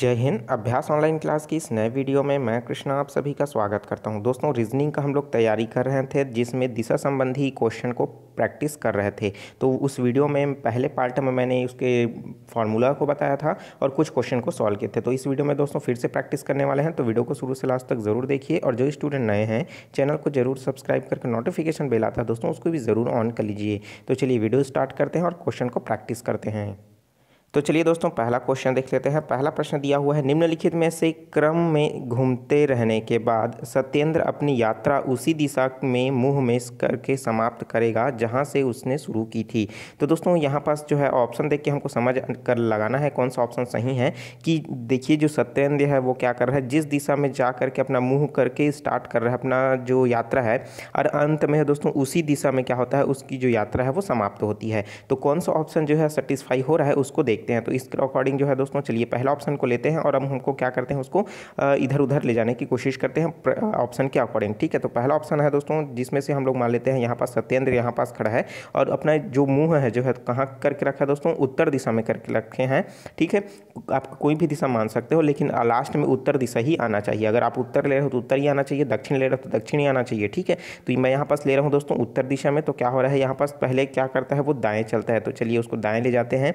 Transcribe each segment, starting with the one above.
जय हिंद अभ्यास online class की इस नए वीडियो में मैं कृष्णा आप सभी का स्वागत करता हूं दोस्तों रीजनिंग का हम लोग तैयारी कर रहे थे जिसमें दिशा संबंधी क्वेश्चन को प्रैक्टिस कर रहे थे तो उस वीडियो में पहले पार्ट में मैंने उसके फार्मूला को बताया था और कुछ क्वेश्चन को सॉल्व किए थे तो इस वीडियो में दोस्तों फिर से प्रैक्टिस करने वाले हैं तो वीडियो को शुरू से लास्ट तक जरूर देखिए और जो स्टूडेंट नए हैं चैनल को जरूर सब्सक्राइब करके नोटिफिकेशन बेल आता है दोस्तों उसको भी ज़रूर ऑन कर लीजिए तो चलिए वीडियो स्टार्ट करते हैं और क्वेश्चन को प्रैक्टिस करते हैं तो चलिए दोस्तों पहला क्वेश्चन देख लेते हैं पहला प्रश्न दिया हुआ है निम्नलिखित में से क्रम में घूमते रहने के बाद सत्येंद्र अपनी यात्रा उसी दिशा में मुँह में करके समाप्त करेगा जहाँ से उसने शुरू की थी तो दोस्तों यहाँ पास जो है ऑप्शन देख के हमको समझ कर लगाना है कौन सा ऑप्शन सही है कि देखिए जो सत्येंद्र है वो क्या कर रहा है जिस दिशा में जा करके अपना मुँह करके स्टार्ट कर रहा है अपना जो यात्रा है और अंत में दोस्तों उसी दिशा में क्या होता है उसकी जो यात्रा है वो समाप्त होती है तो कौन सा ऑप्शन जो है सेटिस्फाई हो रहा है उसको देख देखते हैं तो इसके अकॉर्डिंग जो है दोस्तों चलिए पहला ऑप्शन को लेते हैं और हम हमको क्या करते हैं उसको इधर उधर ले जाने की कोशिश करते हैं ऑप्शन के अकॉर्डिंग ठीक है तो पहला ऑप्शन है दोस्तों जिसमें से हम लोग मान लेते हैं यहाँ पास सत्येंद्र यहाँ पास खड़ा है और अपना जो मुँह है जो है कहाँ करके रखा है दोस्तों उत्तर दिशा में करके रखे हैं ठीक है आप कोई भी दिशा मान सकते हो लेकिन लास्ट में उत्तर दिशा ही आना चाहिए अगर आप उत्तर ले रहे हो तो उत्तर ही आना चाहिए दक्षिण ले रहे हो तो दक्षिण ही आना चाहिए ठीक है तो मैं यहाँ पास ले रहा हूँ दोस्तों उत्तर दिशा में तो क्या हो रहा है यहाँ पास पहले क्या करता है वो दाएँ चलता है तो चलिए उसको दाएँ ले जाते हैं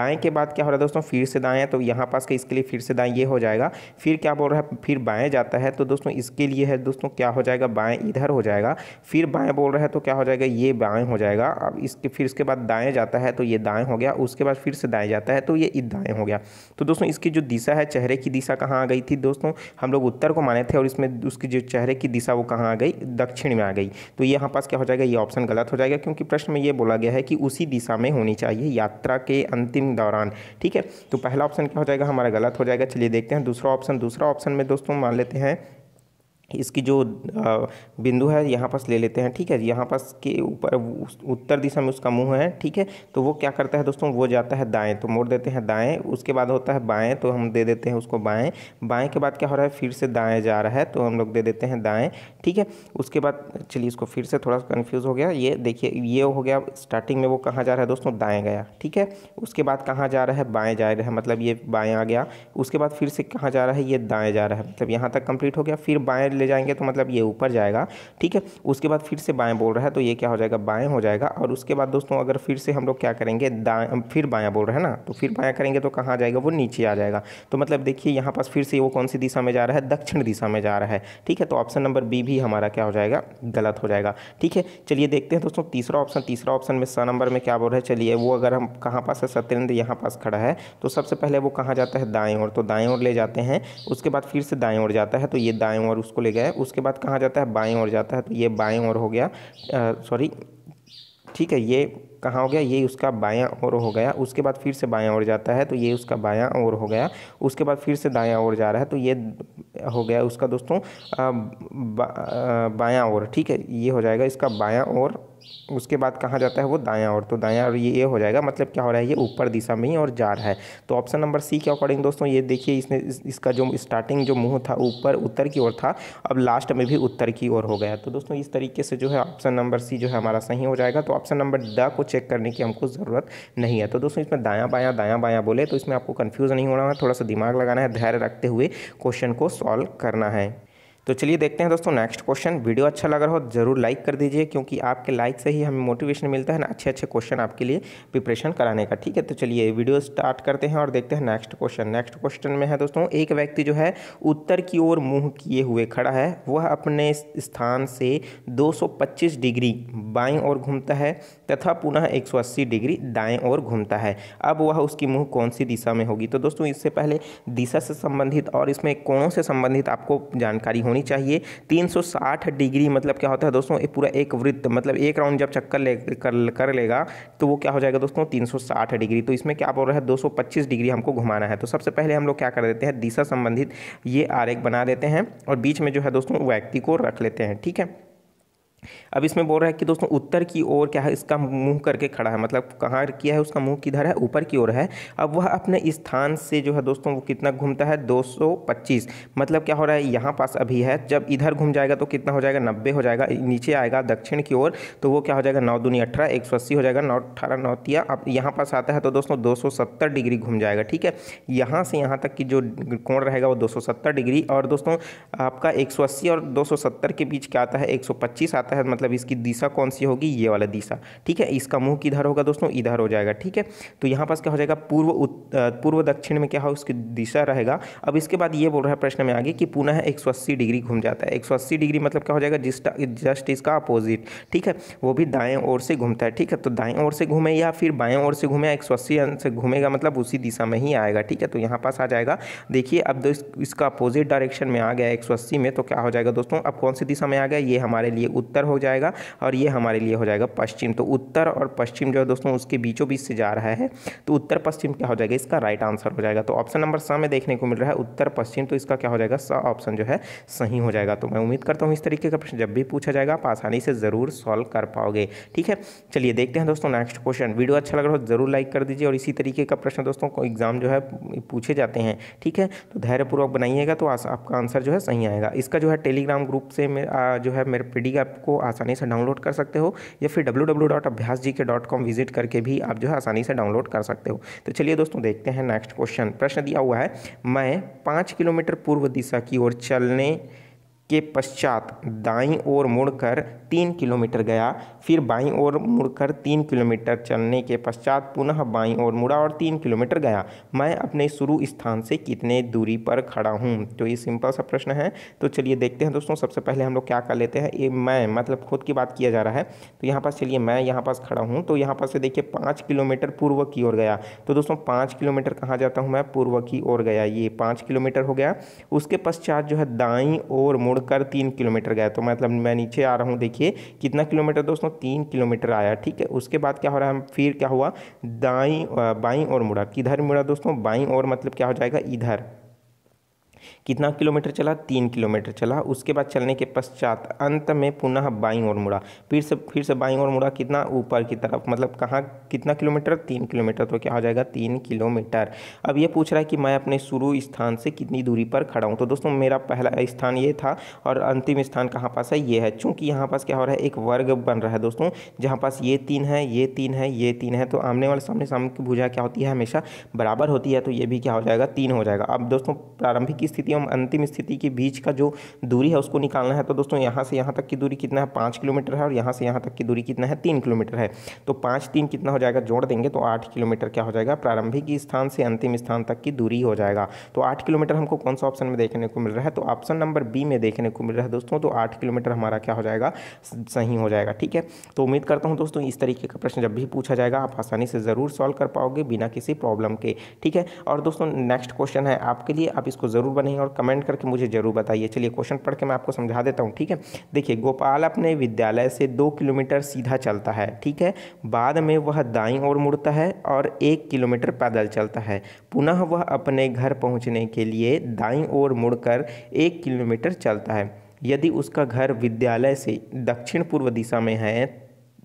दाएँ के बाद क्या हो रहा है दोस्तों फिर से दाएँ तो यहाँ पास के इसके लिए फिर से दाएँ ये हो जाएगा फिर क्या बोल रहा है फिर बाएँ जाता है तो दोस्तों इसके लिए है दोस्तों क्या हो जाएगा बाएँ इधर हो जाएगा फिर बाएँ बोल रहा है तो क्या हो जाएगा ये बाएँ हो जाएगा अब इसके फिर इसके बाद दाएँ जाता है तो ये दाएँ हो गया उसके बाद फिर से दाएँ जाता है तो ये दाएँ हो गया तो दोस्तों इसकी जो दिशा है चेहरे की दिशा कहाँ आ गई थी दोस्तों हम लोग उत्तर को माने थे और इसमें उसकी जो चेहरे की दिशा वो कहाँ आ गई दक्षिण में आ गई तो यहाँ पास क्या हो जाएगा ये ऑप्शन गलत हो जाएगा क्योंकि प्रश्न में ये बोला गया है कि उसी दिशा में होनी चाहिए यात्रा के अंतिम दौरान दौरान ठीक है तो पहला ऑप्शन क्या हो जाएगा हमारा गलत हो जाएगा चलिए देखते हैं दूसरा ऑप्शन दूसरा ऑप्शन में दोस्तों मान लेते हैं इसकी जो बिंदु है यहाँ पास ले लेते हैं ठीक है यहाँ पास के ऊपर उत्तर दिशा में उसका मुंह है ठीक है तो वो क्या करता है दोस्तों वो जाता है दाएं तो मोड़ देते हैं दाएं उसके बाद होता है बाएं तो हम दे देते हैं उसको बाएं बाएं के बाद क्या हो रहा है फिर से दाएं जा रहा है तो हम लोग दे देते हैं दाएँ ठीक है उसके बाद चलिए इसको फिर से थोड़ा सा कन्फ्यूज़ हो गया ये देखिए ये हो गया स्टार्टिंग में वो कहाँ जा रहा है दोस्तों दाएँ गया ठीक है उसके बाद कहाँ जा रहा है बाएँ जा रहा है मतलब ये बाएँ आ गया उसके बाद फिर से कहाँ जा रहा है ये दाएँ जा रहा है मतलब यहाँ तक कम्प्लीट हो गया फिर बाएँ ले जाएंगे तो मतलब ये ऊपर जाएगा ठीक है उसके बाद फिर से बाएँ बोल रहा है तो ये क्या हो जाएगा बाएँ हो जाएगा और उसके बाद दोस्तों अगर फिर से हम लोग क्या करेंगे दाएँ फिर बाया बोल रहे हैं ना तो फिर बाया करेंगे तो कहाँ जाएगा वो नीचे आ जाएगा तो मतलब देखिए यहाँ पास फिर से वो कौन सी दिशा में जा रहा है दक्षिण दिशा में जा रहा है ठीक है तो ऑप्शन नंबर बी भी हमारा क्या हो जाएगा गलत हो जाएगा ठीक है चलिए देखते हैं दोस्तों तीसरा ऑप्शन तीसरा ऑप्शन में स नंबर में क्या बोल रहा है चलिए वो अगर हम कहाँ पास है सत्येंद्र यहाँ पास खड़ा है तो सबसे पहले वो कहाँ जाता है दाएँ ओर तो दाएँ ओर ले जाते हैं उसके बाद फिर से दाएँ ओर जाता है तो ये दाएँ ओर उसको ले पे गए उसके बाद कहाँ जाता है बाएँ ओर जाता है तो ये बाएँ ओर हो गया सॉरी ठीक है ये कहाँ हो गया ये उसका बायां ओर हो गया उसके बाद फिर से बायां ओर जाता है तो ये उसका बायां ओर हो गया उसके बाद फिर से दायां ओर जा रहा है तो ये हो गया उसका दोस्तों बा, बायां ओर ठीक है ये हो जाएगा इसका बायां ओर उसके बाद कहाँ जाता है वो दायां और तो दायां और ये ये हो जाएगा मतलब क्या हो रहा है ये ऊपर दिशा में ही और जा रहा है तो ऑप्शन नंबर सी के अकॉर्डिंग दोस्तों ये देखिए इसने इस, इसका जो स्टार्टिंग जो मुंह था ऊपर उत्तर की ओर था अब लास्ट में भी उत्तर की ओर हो गया तो दोस्तों इस तरीके से जो है ऑप्शन नंबर सी जो है हमारा सही हो जाएगा तो ऑप्शन नंबर ड को चेक करने की हमको ज़रूरत नहीं है तो दोस्तों इसमें दायाँ बायाँ दायाँ बायाँ बोले तो इसमें आपको कन्फ्यूज़ नहीं होना है थोड़ा सा दिमाग लगाना है धैर्य रखते हुए क्वेश्चन को सॉल्व करना है तो चलिए देखते हैं दोस्तों नेक्स्ट क्वेश्चन वीडियो अच्छा लग रहा हो जरूर लाइक कर दीजिए क्योंकि आपके लाइक से ही हमें मोटिवेशन मिलता है ना अच्छे अच्छे क्वेश्चन आपके लिए प्रिपरेशन कराने का ठीक है तो चलिए वीडियो स्टार्ट करते हैं और देखते हैं नेक्स्ट क्वेश्चन नेक्स्ट क्वेश्चन में है दोस्तों एक व्यक्ति जो है उत्तर की ओर मुंह किए हुए खड़ा है वह अपने स्थान से दो डिग्री बाएँ ओर घूमता है तथा पुनः एक डिग्री दाएं ओर घूमता है अब वह उसकी मुँह कौन सी दिशा में होगी तो दोस्तों इससे पहले दिशा से संबंधित और इसमें कोणों से संबंधित आपको जानकारी होनी होनी चाहिए 360 डिग्री मतलब क्या होता है दोस्तों ये पूरा एक वृत्त मतलब एक राउंड जब चक्कर ले कर, कर लेगा तो वो क्या हो जाएगा दोस्तों 360 डिग्री तो इसमें क्या बोल रहा है 225 डिग्री हमको घुमाना है तो सबसे पहले हम लोग क्या कर देते हैं दिशा संबंधित ये आरेख बना देते हैं और बीच में जो है दोस्तों व्यक्ति को रख लेते हैं ठीक है अब इसमें बोल रहा है कि दोस्तों उत्तर की ओर क्या है इसका मुंह करके खड़ा है मतलब कहाँ किया है उसका मुंह किधर है ऊपर की ओर है अब वह अपने स्थान से जो है दोस्तों वो कितना घूमता है 225 मतलब क्या हो रहा है यहाँ पास अभी है जब इधर घूम जाएगा तो कितना हो जाएगा नब्बे हो जाएगा नीचे आएगा दक्षिण की ओर तो वो क्या हो जाएगा नौ दूनी अठारह एक हो जाएगा नौ अठारह नौ तिया अब यहाँ पास आता है तो दोस्तों दो डिग्री घूम जाएगा ठीक है यहाँ से यहाँ तक की जो कोण रहेगा वो दो डिग्री और दोस्तों आपका एक और दो के बीच क्या आता है एक आता आता है मतलब इसकी दिशा कौन सी होगी ये वाला दिशा ठीक है इसका मुंह किधर होगा दोस्तों इधर हो जाएगा ठीक है तो यहाँ पास क्या हो जाएगा पूर्व पूर्व दक्षिण में क्या हो उसकी दिशा रहेगा अब इसके बाद ये बोल रहा है प्रश्न में आगे कि पुनः एक डिग्री घूम जाता है एक डिग्री मतलब क्या हो जाएगा जिस जस्ट इसका अपोजिट ठीक है वो भी दाएँ ओर से घूमता है ठीक है तो दाएँ ओर से घूमे या फिर बाएँ ओर से घूमे एक से घूमेगा मतलब उसी दिशा में ही आएगा ठीक है तो यहाँ पास आ जाएगा देखिए अब इसका अपोजिट डायरेक्शन में आ गया एक में तो क्या हो जाएगा दोस्तों अब कौन सी दिशा में आ गया ये हमारे लिए उत्तर उत्तर हो जाएगा और ये हमारे लिए हो जाएगा पश्चिम तो उत्तर और पश्चिम जो है दोस्तों उसके बीचों बीच से जा रहा है तो उत्तर पश्चिम क्या हो जाएगा इसका राइट आंसर हो जाएगा तो ऑप्शन नंबर स में देखने को मिल रहा है उत्तर पश्चिम तो इसका क्या हो जाएगा स ऑप्शन जो है सही हो जाएगा तो मैं उम्मीद करता हूँ इस तरीके का प्रश्न जब भी पूछा जाएगा आप आसानी से ज़रूर सॉल्व कर पाओगे ठीक है चलिए देखते हैं दोस्तों नेक्स्ट क्वेश्चन वीडियो अच्छा लग रहा हो तो जरूर लाइक कर दीजिए और इसी तरीके का प्रश्न दोस्तों को एग्जाम जो है पूछे जाते हैं ठीक है तो धैर्यपूर्वक बनाइएगा तो आपका आंसर जो है सही आएगा इसका जो है टेलीग्राम ग्रुप से जो है मेरे पीडी को को आसानी से डाउनलोड कर सकते हो या फिर डब्ल्यू विजिट करके भी आप जो है आसानी से डाउनलोड कर सकते हो तो चलिए दोस्तों देखते हैं नेक्स्ट क्वेश्चन प्रश्न दिया हुआ है मैं पाँच किलोमीटर पूर्व दिशा की ओर चलने के पश्चात दाई ओर मुड़कर तीन किलोमीटर गया फिर बाई ओर मुड़कर तीन किलोमीटर चलने के पश्चात पुनः बाई ओर मुड़ा और तीन किलोमीटर गया मैं अपने शुरू स्थान से कितने दूरी पर खड़ा हूँ तो ये सिंपल सा प्रश्न है तो चलिए देखते हैं दोस्तों सबसे पहले हम लोग क्या कर लेते हैं ये मैं मतलब खुद की बात किया जा रहा है तो यहाँ पास चलिए मैं यहाँ पास खड़ा हूँ तो यहाँ पास से देखिए पाँच किलोमीटर पूर्व की ओर गया तो दोस्तों पाँच किलोमीटर कहाँ जाता हूँ मैं पूर्व की ओर गया ये पाँच किलोमीटर हो गया उसके पश्चात जो है दाई और मुड़ छोड़कर तीन किलोमीटर गया तो मतलब मैं नीचे आ रहा हूँ देखिए कितना किलोमीटर दोस्तों तीन किलोमीटर आया ठीक है उसके बाद क्या हो रहा है फिर क्या हुआ दाई बाई और मुड़ा किधर मुड़ा दोस्तों बाई और मतलब क्या हो जाएगा इधर कितना किलोमीटर चला तीन किलोमीटर चला उसके बाद चलने के पश्चात अंत में पुनः बाई ओर मुड़ा फिर से फिर से बाई ओर मुड़ा कितना ऊपर की तरफ मतलब कहाँ कितना किलोमीटर तीन किलोमीटर तो क्या हो जाएगा तीन किलोमीटर अब ये पूछ रहा है कि मैं अपने शुरू स्थान से कितनी दूरी पर खड़ा हूँ तो दोस्तों मेरा पहला स्थान ये था और अंतिम स्थान कहाँ पास है ये है चूँकि यहाँ पास क्या हो रहा है एक वर्ग बन रहा है दोस्तों जहाँ पास ये तीन है ये तीन है ये तीन है तो आमने वाले सामने सामने की भूजा क्या होती है हमेशा बराबर होती है तो ये भी क्या हो जाएगा तीन हो जाएगा अब दोस्तों प्रारंभिक स्थिति स्थिति एवं अंतिम स्थिति के बीच का जो दूरी है उसको निकालना है तो दोस्तों यहाँ से यहाँ तक की दूरी कितना है पाँच किलोमीटर है और यहाँ से यहाँ तक की दूरी कितना है तीन किलोमीटर है तो पाँच तीन कितना हो जाएगा जोड़ देंगे तो आठ किलोमीटर क्या हो जाएगा प्रारंभिक स्थान से अंतिम स्थान तक की दूरी हो जाएगा तो आठ किलोमीटर हमको कौन सा ऑप्शन में देखने को मिल रहा है तो ऑप्शन नंबर बी में देखने को मिल रहा है दोस्तों तो आठ किलोमीटर हमारा क्या हो जाएगा सही हो जाएगा ठीक है तो उम्मीद करता हूँ दोस्तों इस तरीके का प्रश्न जब भी पूछा जाएगा आप आसानी से ज़रूर सॉल्व कर पाओगे बिना किसी प्रॉब्लम के ठीक है और दोस्तों नेक्स्ट क्वेश्चन है आपके लिए आप इसको ज़रूर बनेंगे और कमेंट करके मुझे ज़रूर बताइए चलिए क्वेश्चन पढ़ के मैं आपको समझा देता हूँ ठीक है देखिए गोपाल अपने विद्यालय से दो किलोमीटर सीधा चलता है ठीक है बाद में वह दाई ओर मुड़ता है और एक किलोमीटर पैदल चलता है पुनः वह अपने घर पहुँचने के लिए दाई ओर मुड़कर एक किलोमीटर चलता है यदि उसका घर विद्यालय से दक्षिण पूर्व दिशा में है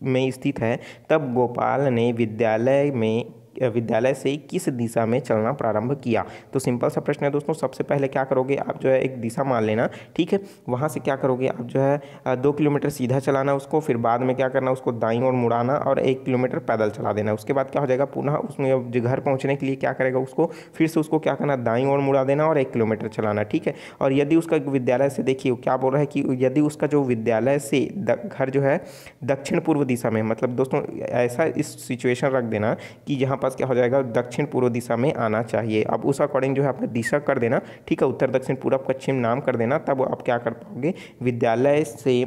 में स्थित है तब गोपाल ने विद्यालय में विद्यालय से किस दिशा में चलना प्रारंभ किया तो सिंपल सा प्रश्न है दोस्तों सबसे पहले क्या करोगे आप जो है एक दिशा मान लेना ठीक है वहाँ से क्या करोगे आप जो है दो किलोमीटर सीधा चलाना उसको फिर बाद में क्या करना उसको दाई और मुड़ाना और एक किलोमीटर पैदल चला देना उसके बाद क्या हो जाएगा पुनः उसमें घर पहुँचने के लिए क्या करेगा उसको फिर से उसको क्या करना दाई और मुड़ा देना और एक किलोमीटर चलाना ठीक है और यदि उसका विद्यालय से देखिए क्या बोल रहा है कि यदि उसका जो विद्यालय से घर जो है दक्षिण पूर्व दिशा में मतलब दोस्तों ऐसा इस सिचुएशन रख देना कि जहाँ वापस क्या हो जाएगा दक्षिण पूर्व दिशा में आना चाहिए अब उस अकॉर्डिंग जो है आपने दिशा कर देना ठीक है उत्तर दक्षिण पूर्व पश्चिम नाम कर देना तब आप क्या कर पाओगे विद्यालय से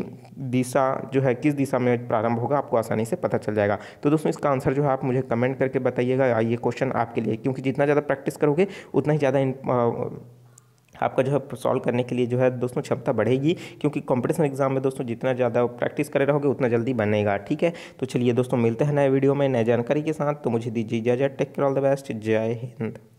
दिशा जो है किस दिशा में प्रारंभ होगा आपको आसानी से पता चल जाएगा तो दोस्तों इसका आंसर जो है आप मुझे कमेंट करके बताइएगा ये क्वेश्चन आपके लिए क्योंकि जितना ज़्यादा प्रैक्टिस करोगे उतना ही ज़्यादा आपका जो है सॉल्व करने के लिए जो है दोस्तों क्षमता बढ़ेगी क्योंकि कॉम्पिटिशन एग्जाम में दोस्तों जितना ज़्यादा प्रैक्टिस करे रहोगे उतना जल्दी बनेगा ठीक है तो चलिए दोस्तों मिलते हैं नए वीडियो में नए जानकारी के साथ तो मुझे दीजिए जय जय टेक ऑल द बेस्ट जय हिंद